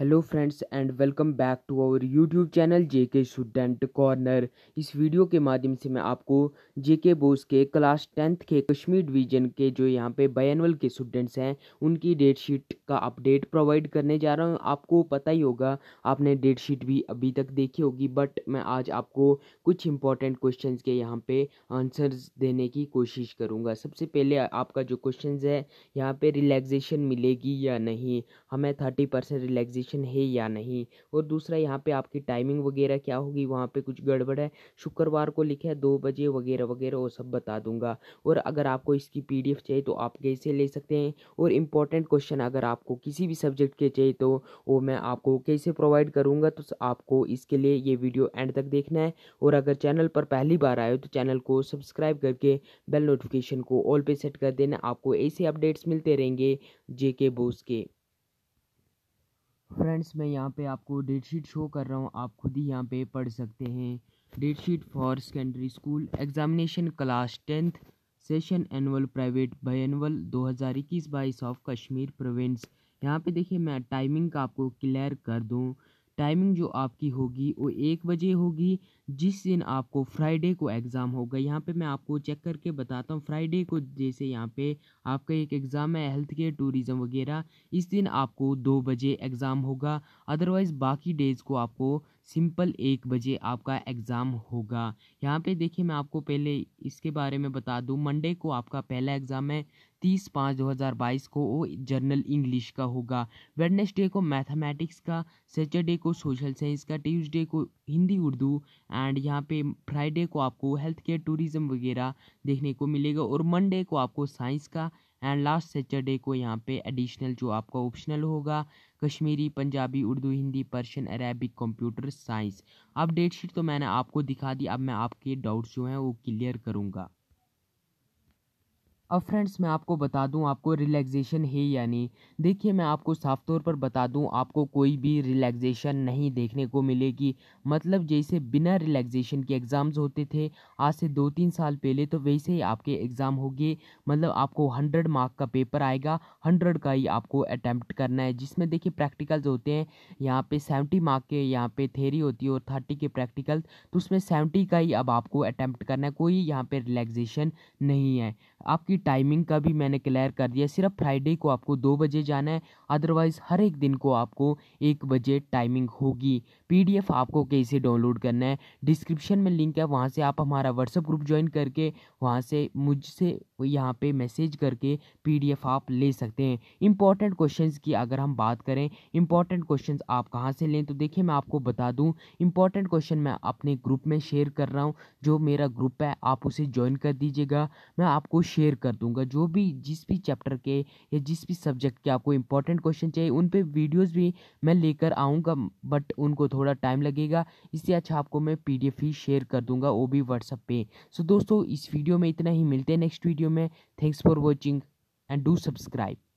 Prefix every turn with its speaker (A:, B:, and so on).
A: hello friends and welcome back to our YouTube channel J K student corner इस video के माध्यम से मैं आपको जे के बोस के क्लास टेंथ के कश्मीर डिवीजन के जो यहाँ पे बायनवल के स्टूडेंट्स हैं उनकी डेट शीट का अपडेट प्रोवाइड करने जा रहा हूँ आपको पता ही होगा आपने डेट शीट भी अभी तक देखी होगी बट मैं आज आपको कुछ इंपॉर्टेंट क्वेश्चन के यहाँ पर आंसर्स देने की कोशिश करूँगा सबसे पहले आपका जो क्वेश्चन है यहाँ पर रिलैक्सेशन मिलेगी या नहीं हमें थर्टी परसेंट रजिस्ट्रेशन है या नहीं और दूसरा यहाँ पे आपकी टाइमिंग वगैरह क्या होगी वहाँ पे कुछ गड़बड़ है शुक्रवार को लिखा है दो बजे वगैरह वगैरह वो सब बता दूंगा और अगर आपको इसकी पी चाहिए तो आप कैसे ले सकते हैं और इम्पॉर्टेंट क्वेश्चन अगर आपको किसी भी सब्जेक्ट के चाहिए तो वो मैं आपको कैसे प्रोवाइड करूँगा तो आपको इसके लिए ये वीडियो एंड तक देखना है और अगर चैनल पर पहली बार आए तो चैनल को सब्सक्राइब करके बेल नोटिफिकेशन को ऑल पे सेट कर देना आपको ऐसे अपडेट्स मिलते रहेंगे जे के बोस के फ्रेंड्स मैं यहाँ पे आपको डेट शीट शो कर रहा हूँ आप खुद ही यहाँ पे पढ़ सकते हैं date sheet for secondary school examination class tenth session annual private biannual इक्कीस बाईस ऑफ कश्मीर प्रोविंस यहाँ पे देखिए मैं टाइमिंग का आपको क्लियर कर दूँ टाइमिंग जो आपकी होगी वो एक बजे होगी जिस दिन आपको फ्राइडे को एग्ज़ाम होगा यहाँ पे मैं आपको चेक करके बताता हूँ फ्राइडे को जैसे यहाँ पे आपका एक एग्ज़ाम है हेल्थ केयर टूरिज़म वगैरह इस दिन आपको दो बजे एग्ज़ाम होगा अदरवाइज़ बाकी डेज़ को आपको सिंपल एक बजे आपका एग्ज़ाम होगा यहाँ पे देखिए मैं आपको पहले इसके बारे में बता दूँ मंडे को आपका पहला एग्ज़ाम है तीस पाँच दो हज़ार बाईस को वो जर्नल इंग्लिश का होगा वेडनेसडे को मैथमेटिक्स का सैटरडे को सोशल साइंस का ट्यूसडे को हिंदी उर्दू एंड यहाँ पे फ्राइडे को आपको हेल्थ केयर टूरिज़्म वगैरह देखने को मिलेगा और मंडे को आपको साइंस का एंड लास्ट सैटरडे को यहाँ पे एडिशनल जो आपका ऑप्शनल होगा Kashmiri Punjabi Urdu Hindi Persian Arabic computer science अब डेट शीट तो मैंने आपको दिखा दी अब मैं आपके डाउट्स जो हैं वो क्लियर करूँगा अब फ्रेंड्स मैं आपको बता दूं आपको रिलैक्सेशन है या नहीं देखिए मैं आपको साफ तौर पर बता दूं आपको कोई भी रिलैक्सेशन नहीं देखने को मिलेगी मतलब जैसे बिना रिलैक्सेशन के एग्ज़ाम्स होते थे आज से दो तीन साल पहले तो वैसे ही आपके एग्ज़ाम होंगे मतलब आपको हंड्रेड मार्क का पेपर आएगा हंड्रेड का ही आपको अटैम्प्ट करना है जिसमें देखिए प्रैक्टिकल्स होते हैं यहाँ पर सेवेंटी मार्क के यहाँ पर थेरी होती है और थर्टी के प्रैक्टिकल तो उसमें सेवेंटी का ही अब आपको अटैम्प्ट करना है कोई यहाँ पर रिलैक्सेशन नहीं है आपकी टाइमिंग का भी मैंने क्लियर कर दिया सिर्फ फ्राइडे को आपको दो बजे जाना है अदरवाइज़ हर एक दिन को आपको एक बजे टाइमिंग होगी पीडीएफ आपको कैसे डाउनलोड करना है डिस्क्रिप्शन में लिंक है वहाँ से आप हमारा व्हाट्सअप ग्रुप ज्वाइन करके वहाँ से मुझसे यहाँ पे मैसेज करके पीडीएफ आप ले सकते हैं इंपॉर्टेंट क्वेश्चंस की अगर हम बात करें इंपॉर्टेंट क्वेश्चंस आप कहाँ से लें तो देखिए मैं आपको बता दूँ इंपॉर्टेंट क्वेश्चन मैं अपने ग्रुप में शेयर कर रहा हूँ जो मेरा ग्रुप है आप उसे ज्वाइन कर दीजिएगा मैं आपको शेयर कर कर दूंगा जो भी जिस भी चैप्टर के या जिस भी सब्जेक्ट के आपको इंपॉर्टेंट क्वेश्चन चाहिए उन पर वीडियोज भी मैं लेकर आऊँगा बट उनको थोड़ा टाइम लगेगा इससे अच्छा आपको मैं पी ही शेयर कर दूंगा वो भी व्हाट्सअप पे सो so, दोस्तों इस वीडियो में इतना ही मिलते हैं नेक्स्ट वीडियो में thanks for watching and do subscribe